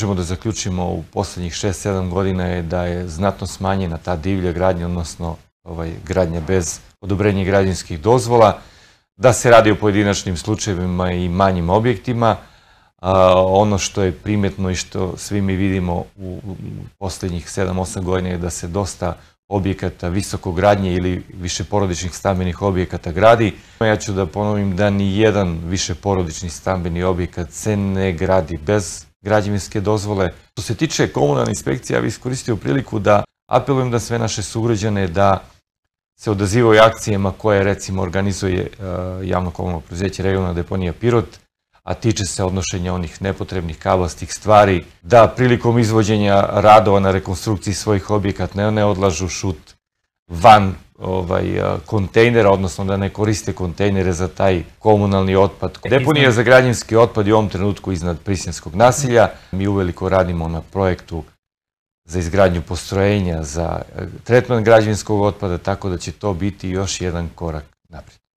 Možemo da zaključimo u poslednjih 6-7 godina je da je znatno smanjena ta divlja gradnja, odnosno ovaj, gradnja bez odobrenja građanskih dozvola, da se radi o pojedinačnim slučajevima i manjim objektima. ono što je primetno i što svi mi vidimo u, poslednjih 7-8 godina je da se dosta objekata gradnje ili višeporodičnih stambenih objekata gradi. Ja ću da ponovim da ni jedan višeporodični stambeni objekat se ne gradi bez građevinske dozvole. Što se tiče komunalne inspekcije, ja bih iskoristio priliku da apelujem da sve naše sugrađane da se odazivaju akcijama koje recimo organizuje e, javno komunalno preuzeće regionalna deponija Pirot, a tiče se odnošenja onih nepotrebnih kablastih stvari, da prilikom izvođenja radova na rekonstrukciji svojih objekata ne, ne odlažu šut van ovaj, kontejnera, odnosno da ne koriste kontejnere za taj komunalni otpad. E, Deponija za građanski otpad je u ovom trenutku iznad Prisnjanskog nasilja. Mi uveliko radimo na projektu za izgradnju postrojenja za e, tretman građevinskog otpada, tako da će to biti još jedan korak naprijed.